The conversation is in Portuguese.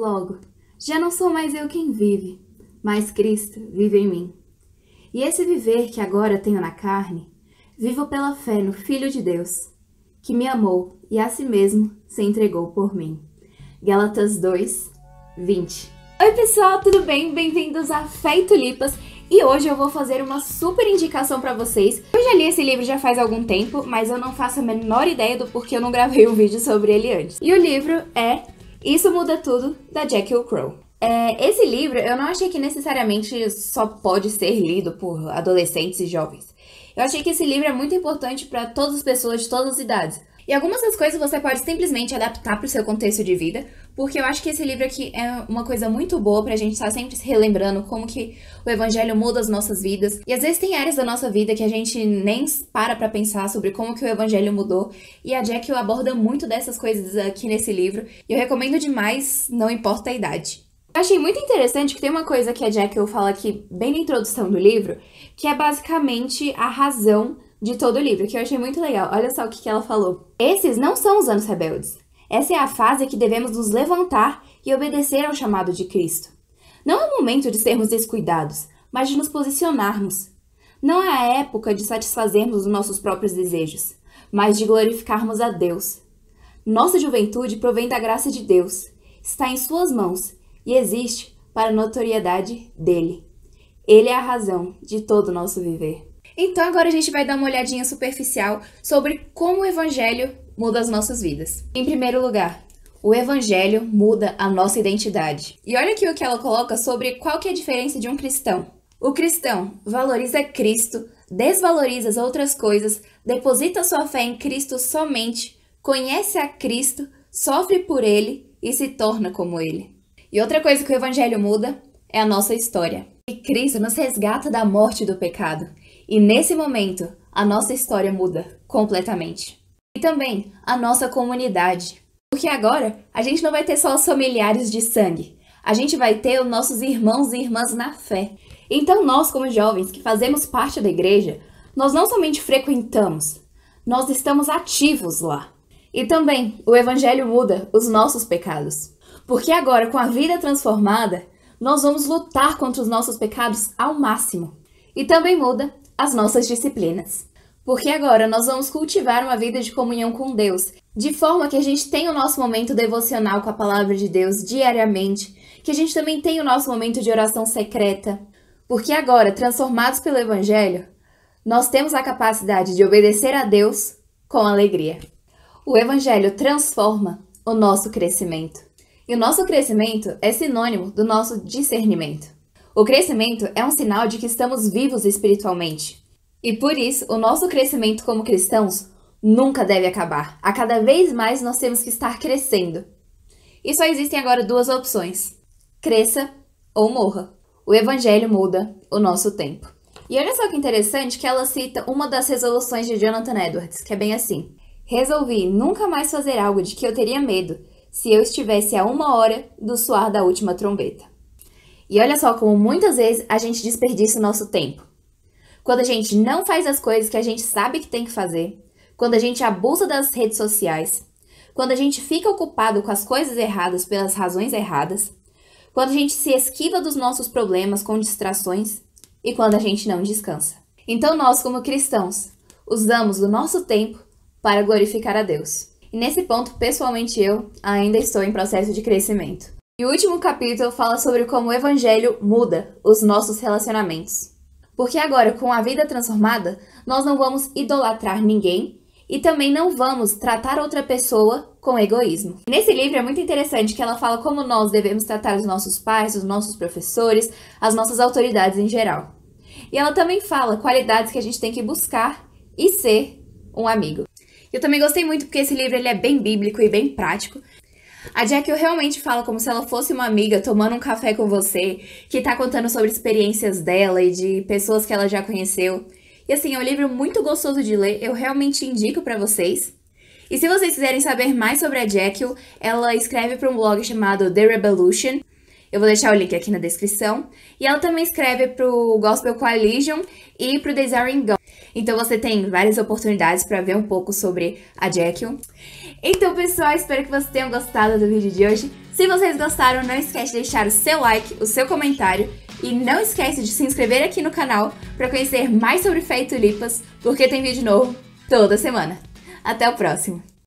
Logo, já não sou mais eu quem vive, mas Cristo vive em mim. E esse viver que agora tenho na carne, vivo pela fé no Filho de Deus, que me amou e a si mesmo se entregou por mim. Galatas 2, 20. Oi pessoal, tudo bem? Bem-vindos a Fé e Tulipas. E hoje eu vou fazer uma super indicação para vocês. Eu já li esse livro já faz algum tempo, mas eu não faço a menor ideia do porquê eu não gravei um vídeo sobre ele antes. E o livro é isso Muda Tudo, da Jackie Crow. É, esse livro eu não achei que necessariamente só pode ser lido por adolescentes e jovens. Eu achei que esse livro é muito importante para todas as pessoas de todas as idades, e algumas das coisas você pode simplesmente adaptar para o seu contexto de vida, porque eu acho que esse livro aqui é uma coisa muito boa para a gente estar tá sempre se relembrando como que o evangelho muda as nossas vidas. E às vezes tem áreas da nossa vida que a gente nem para para pensar sobre como que o evangelho mudou, e a Jack aborda muito dessas coisas aqui nesse livro, e eu recomendo demais, não importa a idade. Eu achei muito interessante que tem uma coisa que a Jack fala aqui bem na introdução do livro, que é basicamente a razão de todo o livro, que eu achei muito legal. Olha só o que, ela falou. Esses não são os anos rebeldes. Essa é a fase que devemos nos levantar e obedecer ao chamado de Cristo. Não é o momento de sermos descuidados, mas de nos posicionarmos. Não é a época de satisfazermos os nossos próprios desejos, mas de glorificarmos a Deus. Nossa juventude provém da graça de Deus, está em Suas mãos e existe para a notoriedade dele. Ele é a razão de todo o nosso viver. Então agora a gente vai dar uma olhadinha superficial sobre como o evangelho muda as nossas vidas. Em primeiro lugar, o evangelho muda a nossa identidade. E olha aqui o que ela coloca sobre qual que é a diferença de um cristão. O cristão valoriza Cristo, desvaloriza as outras coisas, deposita sua fé em Cristo somente, conhece a Cristo, sofre por ele e se torna como ele. E outra coisa que o evangelho muda é a nossa história. E Cristo nos resgata da morte e do pecado. E nesse momento, a nossa história muda completamente. E também a nossa comunidade. Porque agora a gente não vai ter só os familiares de sangue, a gente vai ter os nossos irmãos e irmãs na fé. Então, nós, como jovens que fazemos parte da igreja, nós não somente frequentamos, nós estamos ativos lá. E também o Evangelho muda os nossos pecados. Porque agora, com a vida transformada, nós vamos lutar contra os nossos pecados ao máximo. E também muda as nossas disciplinas. Porque agora nós vamos cultivar uma vida de comunhão com Deus, de forma que a gente tenha o nosso momento devocional com a palavra de Deus diariamente, que a gente também tenha o nosso momento de oração secreta. Porque agora, transformados pelo Evangelho, nós temos a capacidade de obedecer a Deus com alegria. O Evangelho transforma o nosso crescimento. E o nosso crescimento é sinônimo do nosso discernimento. O crescimento é um sinal de que estamos vivos espiritualmente. E por isso, o nosso crescimento como cristãos nunca deve acabar. A cada vez mais nós temos que estar crescendo. E só existem agora duas opções: cresça ou morra. O evangelho muda o nosso tempo. E olha só que interessante que ela cita uma das resoluções de Jonathan Edwards, que é bem assim: Resolvi nunca mais fazer algo de que eu teria medo se eu estivesse a uma hora do suar da última trombeta. E olha só como muitas vezes a gente desperdiça o nosso tempo. Quando a gente não faz as coisas que a gente sabe que tem que fazer, quando a gente abusa das redes sociais, quando a gente fica ocupado com as coisas erradas pelas razões erradas, quando a gente se esquiva dos nossos problemas com distrações e quando a gente não descansa. Então, nós, como cristãos, usamos o nosso tempo para glorificar a Deus. E nesse ponto, pessoalmente eu ainda estou em processo de crescimento. E o último capítulo fala sobre como o evangelho muda os nossos relacionamentos. Porque agora, com a vida transformada, nós não vamos idolatrar ninguém e também não vamos tratar outra pessoa com egoísmo. Nesse livro é muito interessante que ela fala como nós devemos tratar os nossos pais, os nossos professores, as nossas autoridades em geral. E ela também fala qualidades que a gente tem que buscar e ser um amigo. Eu também gostei muito porque esse livro ele é bem bíblico e bem prático, a Jekyll realmente fala como se ela fosse uma amiga tomando um café com você, que tá contando sobre experiências dela e de pessoas que ela já conheceu. E assim, é um livro muito gostoso de ler, eu realmente indico para vocês. E se vocês quiserem saber mais sobre a Jekyll, ela escreve para um blog chamado The Revolution. Eu vou deixar o link aqui na descrição. E ela também escreve para o Gospel Coalition e para Desiring God. Então você tem várias oportunidades para ver um pouco sobre a Jekyll. Então, pessoal, espero que vocês tenham gostado do vídeo de hoje. Se vocês gostaram, não esquece de deixar o seu like, o seu comentário e não esquece de se inscrever aqui no canal para conhecer mais sobre Feito Lipas, porque tem vídeo novo toda semana. Até o próximo!